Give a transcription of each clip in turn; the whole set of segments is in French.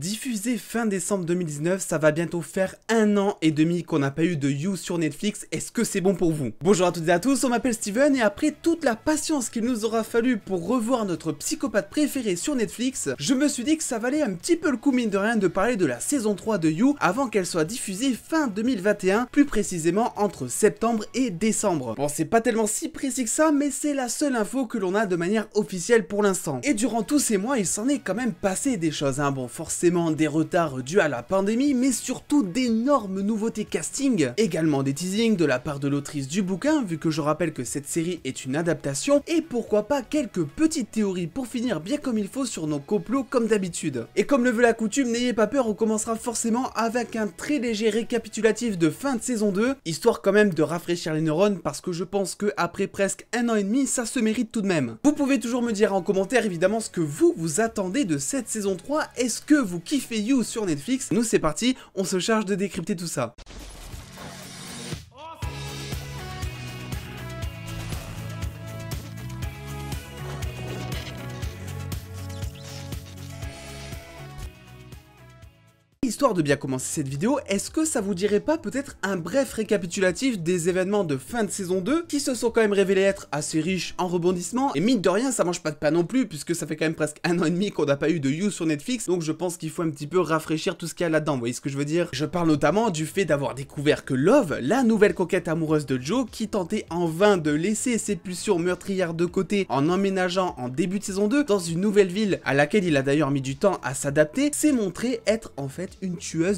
Diffusé fin décembre 2019, ça va bientôt faire un an et demi qu'on n'a pas eu de You sur Netflix, est-ce que c'est bon pour vous Bonjour à toutes et à tous, on m'appelle Steven et après toute la patience qu'il nous aura fallu pour revoir notre psychopathe préféré sur Netflix, je me suis dit que ça valait un petit peu le coup mine de rien de parler de la saison 3 de You avant qu'elle soit diffusée fin 2021, plus précisément entre septembre et décembre. Bon c'est pas tellement si précis que ça, mais c'est la seule info que l'on a de manière officielle pour l'instant. Et durant tous ces mois, il s'en est quand même passé des choses, hein, bon forcément des retards dus à la pandémie, mais surtout d'énormes nouveautés casting, également des teasings de la part de l'autrice du bouquin, vu que je rappelle que cette série est une adaptation, et pourquoi pas quelques petites théories pour finir bien comme il faut sur nos complots comme d'habitude. Et comme le veut la coutume, n'ayez pas peur, on commencera forcément avec un très léger récapitulatif de fin de saison 2, histoire quand même de rafraîchir les neurones parce que je pense que après presque un an et demi, ça se mérite tout de même. Vous pouvez toujours me dire en commentaire évidemment ce que vous vous attendez de cette saison 3, est-ce que vous vous kiffez You sur Netflix. Nous, c'est parti, on se charge de décrypter tout ça. de bien commencer cette vidéo, est-ce que ça vous dirait pas peut-être un bref récapitulatif des événements de fin de saison 2 qui se sont quand même révélés être assez riches en rebondissements et mine de rien ça mange pas de pain non plus puisque ça fait quand même presque un an et demi qu'on n'a pas eu de You sur Netflix donc je pense qu'il faut un petit peu rafraîchir tout ce qu'il y a là-dedans, vous voyez ce que je veux dire Je parle notamment du fait d'avoir découvert que Love, la nouvelle coquette amoureuse de Joe qui tentait en vain de laisser ses pulsions meurtrières de côté en emménageant en début de saison 2 dans une nouvelle ville à laquelle il a d'ailleurs mis du temps à s'adapter s'est montré être en fait une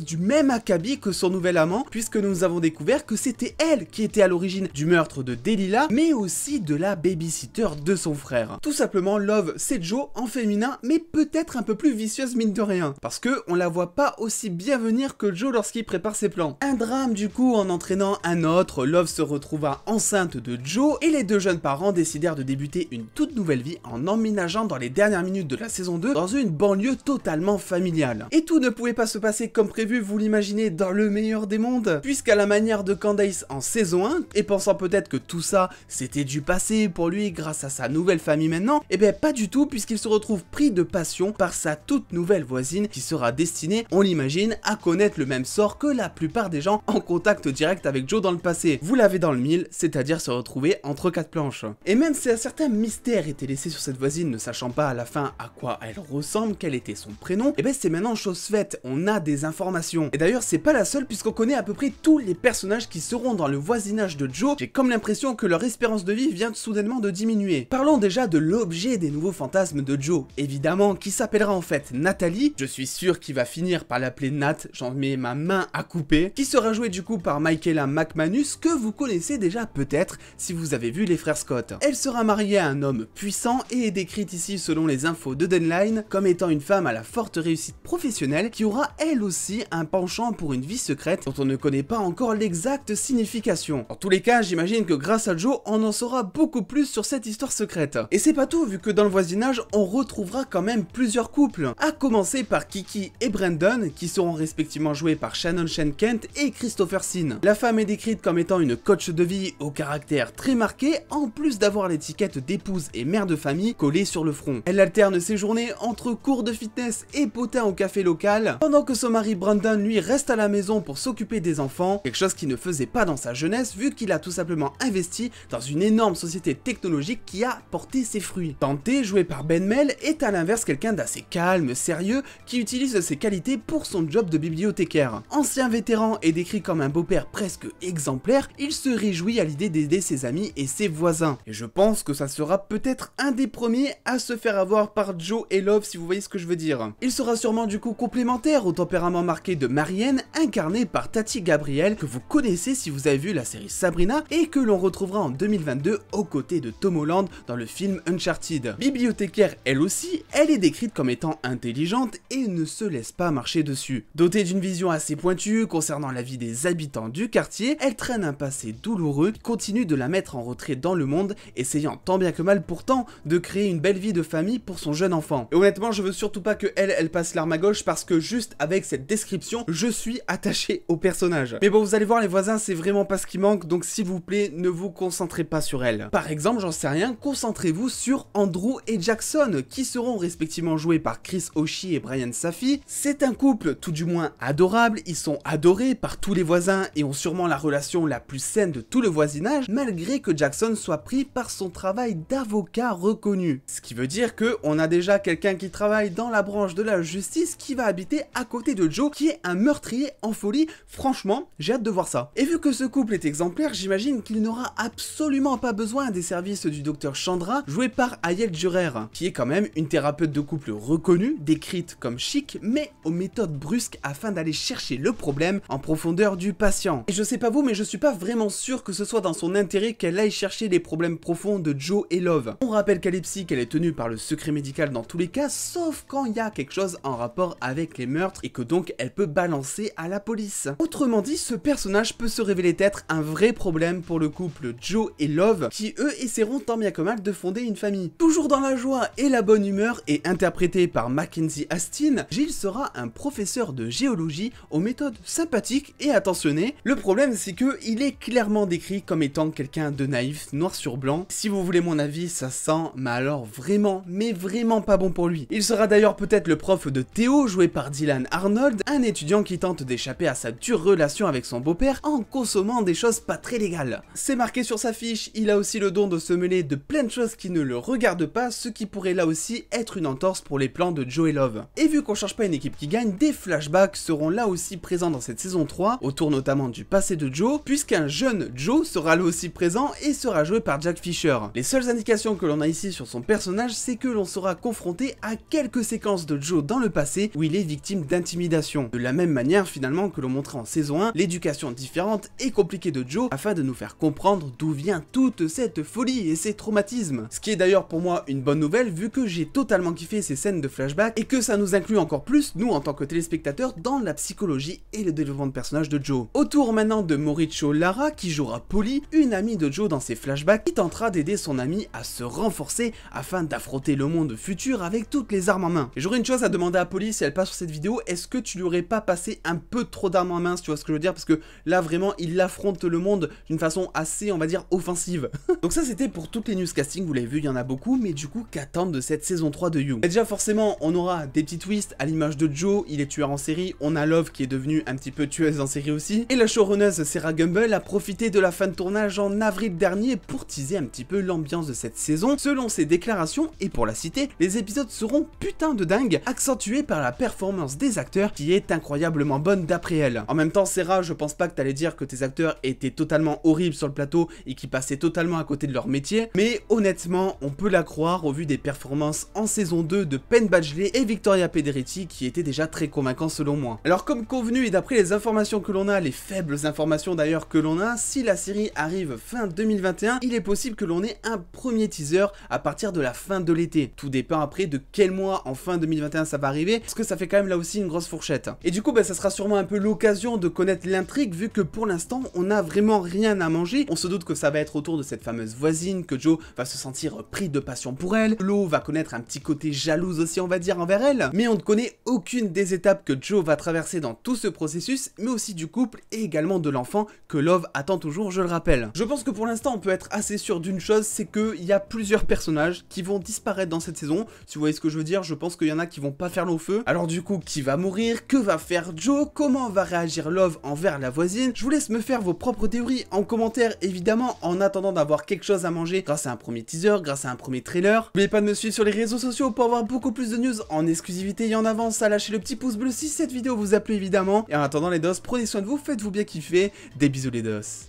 du même acabit que son nouvel amant, puisque nous avons découvert que c'était elle qui était à l'origine du meurtre de Delilah, mais aussi de la babysitter de son frère. Tout simplement, Love, c'est Joe en féminin, mais peut-être un peu plus vicieuse mine de rien, parce que on la voit pas aussi bien venir que Joe lorsqu'il prépare ses plans. Un drame du coup, en entraînant un autre, Love se retrouva enceinte de Joe, et les deux jeunes parents décidèrent de débuter une toute nouvelle vie en emménageant dans les dernières minutes de la saison 2 dans une banlieue totalement familiale. Et tout ne pouvait pas se passer comme prévu, vous l'imaginez, dans le meilleur des mondes Puisqu'à la manière de Candace en saison 1, et pensant peut-être que tout ça, c'était du passé pour lui grâce à sa nouvelle famille maintenant, et eh bien pas du tout puisqu'il se retrouve pris de passion par sa toute nouvelle voisine qui sera destinée, on l'imagine, à connaître le même sort que la plupart des gens en contact direct avec Joe dans le passé. Vous l'avez dans le mille, c'est-à-dire se retrouver entre quatre planches. Et même si un certain mystère était laissé sur cette voisine ne sachant pas à la fin à quoi elle ressemble, quel était son prénom, et eh bien c'est maintenant chose faite, on a des informations. Et d'ailleurs, c'est pas la seule puisqu'on connaît à peu près tous les personnages qui seront dans le voisinage de Joe. J'ai comme l'impression que leur espérance de vie vient soudainement de diminuer. Parlons déjà de l'objet des nouveaux fantasmes de Joe. Évidemment, qui s'appellera en fait Nathalie. Je suis sûr qu'il va finir par l'appeler Nat, j'en mets ma main à couper. Qui sera jouée du coup par Michaela McManus que vous connaissez déjà peut-être si vous avez vu les frères Scott. Elle sera mariée à un homme puissant et est décrite ici selon les infos de Denline comme étant une femme à la forte réussite professionnelle qui aura elle aussi un penchant pour une vie secrète dont on ne connaît pas encore l'exacte signification. En tous les cas, j'imagine que grâce à Joe, on en saura beaucoup plus sur cette histoire secrète. Et c'est pas tout, vu que dans le voisinage, on retrouvera quand même plusieurs couples, à commencer par Kiki et Brandon, qui seront respectivement joués par Shannon Shen et Christopher Sin. La femme est décrite comme étant une coach de vie au caractère très marqué, en plus d'avoir l'étiquette d'épouse et mère de famille collée sur le front. Elle alterne ses journées entre cours de fitness et potins au café local, pendant que son Brandon lui reste à la maison pour s'occuper des enfants, quelque chose qui ne faisait pas dans sa jeunesse vu qu'il a tout simplement investi dans une énorme société technologique qui a porté ses fruits. Tanté, joué par Ben Mel, est à l'inverse quelqu'un d'assez calme, sérieux, qui utilise ses qualités pour son job de bibliothécaire. Ancien vétéran et décrit comme un beau-père presque exemplaire, il se réjouit à l'idée d'aider ses amis et ses voisins. Et je pense que ça sera peut-être un des premiers à se faire avoir par Joe et Love si vous voyez ce que je veux dire. Il sera sûrement du coup complémentaire au top tempérament marqué de Marianne, incarnée par Tati Gabriel, que vous connaissez si vous avez vu la série Sabrina, et que l'on retrouvera en 2022 aux côtés de Tom Holland dans le film Uncharted. Bibliothécaire elle aussi, elle est décrite comme étant intelligente et ne se laisse pas marcher dessus. Dotée d'une vision assez pointue concernant la vie des habitants du quartier, elle traîne un passé douloureux, continue de la mettre en retrait dans le monde, essayant tant bien que mal pourtant de créer une belle vie de famille pour son jeune enfant. Et honnêtement, je veux surtout pas que elle, elle passe l'arme à gauche parce que juste avec cette description, je suis attaché au personnage. Mais bon, vous allez voir, les voisins, c'est vraiment pas ce qui manque, donc s'il vous plaît, ne vous concentrez pas sur elle. Par exemple, j'en sais rien, concentrez-vous sur Andrew et Jackson, qui seront respectivement joués par Chris Oshie et Brian Safi. C'est un couple, tout du moins adorable, ils sont adorés par tous les voisins et ont sûrement la relation la plus saine de tout le voisinage, malgré que Jackson soit pris par son travail d'avocat reconnu. Ce qui veut dire que on a déjà quelqu'un qui travaille dans la branche de la justice qui va habiter à côté de Joe qui est un meurtrier en folie. Franchement, j'ai hâte de voir ça. Et vu que ce couple est exemplaire, j'imagine qu'il n'aura absolument pas besoin des services du docteur Chandra, joué par Ayel Jurer, qui est quand même une thérapeute de couple reconnue, décrite comme chic, mais aux méthodes brusques afin d'aller chercher le problème en profondeur du patient. Et je sais pas vous, mais je suis pas vraiment sûr que ce soit dans son intérêt qu'elle aille chercher les problèmes profonds de Joe et Love. On rappelle qu'Alipsy qu'elle est tenue par le secret médical dans tous les cas, sauf quand il y a quelque chose en rapport avec les meurtres et que donc elle peut balancer à la police. Autrement dit, ce personnage peut se révéler être un vrai problème pour le couple Joe et Love, qui eux essaieront tant bien que mal de fonder une famille. Toujours dans la joie et la bonne humeur et interprété par Mackenzie Astin, Gilles sera un professeur de géologie aux méthodes sympathiques et attentionnées. Le problème c'est que il est clairement décrit comme étant quelqu'un de naïf, noir sur blanc. Si vous voulez mon avis, ça sent, mais alors vraiment, mais vraiment pas bon pour lui. Il sera d'ailleurs peut-être le prof de Théo, joué par Dylan Arnold un étudiant qui tente d'échapper à sa dure relation avec son beau-père en consommant des choses pas très légales. C'est marqué sur sa fiche, il a aussi le don de se mêler de plein de choses qui ne le regardent pas, ce qui pourrait là aussi être une entorse pour les plans de Joe et Love. Et vu qu'on ne cherche pas une équipe qui gagne, des flashbacks seront là aussi présents dans cette saison 3, autour notamment du passé de Joe, puisqu'un jeune Joe sera là aussi présent et sera joué par Jack Fisher. Les seules indications que l'on a ici sur son personnage, c'est que l'on sera confronté à quelques séquences de Joe dans le passé où il est victime d'intimidation de la même manière finalement que l'on montrait en saison 1, l'éducation différente et compliquée de Joe afin de nous faire comprendre d'où vient toute cette folie et ces traumatismes. Ce qui est d'ailleurs pour moi une bonne nouvelle vu que j'ai totalement kiffé ces scènes de flashback et que ça nous inclut encore plus, nous en tant que téléspectateurs, dans la psychologie et le développement de personnages de Joe. Autour maintenant de Mauricio Lara qui jouera Polly, une amie de Joe dans ses flashbacks qui tentera d'aider son ami à se renforcer afin d'affronter le monde futur avec toutes les armes en main. Et j'aurais une chose à demander à Polly si elle passe sur cette vidéo, est-ce que tu lui aurais pas passé un peu trop d'armes en main, si tu vois ce que je veux dire Parce que là, vraiment, il affronte le monde d'une façon assez, on va dire, offensive. Donc ça, c'était pour toutes les news casting vous l'avez vu, il y en a beaucoup, mais du coup, qu'attendre de cette saison 3 de You Et Déjà, forcément, on aura des petits twists à l'image de Joe, il est tueur en série, on a Love qui est devenu un petit peu tueuse en série aussi, et la showrunneuse Sarah Gumbel a profité de la fin de tournage en avril dernier pour teaser un petit peu l'ambiance de cette saison. Selon ses déclarations, et pour la citer, les épisodes seront putain de dingue, accentués par la performance des acteurs qui est incroyablement bonne d'après elle. En même temps, Sarah, je pense pas que t'allais dire que tes acteurs étaient totalement horribles sur le plateau et qu'ils passaient totalement à côté de leur métier, mais honnêtement, on peut la croire au vu des performances en saison 2 de Penn Badgley et Victoria Pederetti qui étaient déjà très convaincants selon moi. Alors comme convenu et d'après les informations que l'on a, les faibles informations d'ailleurs que l'on a, si la série arrive fin 2021, il est possible que l'on ait un premier teaser à partir de la fin de l'été. Tout dépend après de quel mois en fin 2021 ça va arriver, parce que ça fait quand même là aussi une grosse fourchette. Et du coup, bah, ça sera sûrement un peu l'occasion de connaître l'intrigue, vu que pour l'instant, on n'a vraiment rien à manger. On se doute que ça va être autour de cette fameuse voisine, que Joe va se sentir pris de passion pour elle, Lo va connaître un petit côté jalouse aussi, on va dire, envers elle, mais on ne connaît aucune des étapes que Joe va traverser dans tout ce processus, mais aussi du couple et également de l'enfant que Love attend toujours, je le rappelle. Je pense que pour l'instant, on peut être assez sûr d'une chose, c'est il y a plusieurs personnages qui vont disparaître dans cette saison. Si vous voyez ce que je veux dire, je pense qu'il y en a qui vont pas faire l'eau feu. Alors du coup, qui va mourir que va faire Joe, comment va réagir Love envers la voisine. Je vous laisse me faire vos propres théories en commentaire évidemment en attendant d'avoir quelque chose à manger grâce à un premier teaser, grâce à un premier trailer. N'oubliez pas de me suivre sur les réseaux sociaux pour avoir beaucoup plus de news en exclusivité et en avance à lâcher le petit pouce bleu si cette vidéo vous a plu évidemment. Et en attendant les dos, prenez soin de vous, faites-vous bien kiffer, des bisous les dos.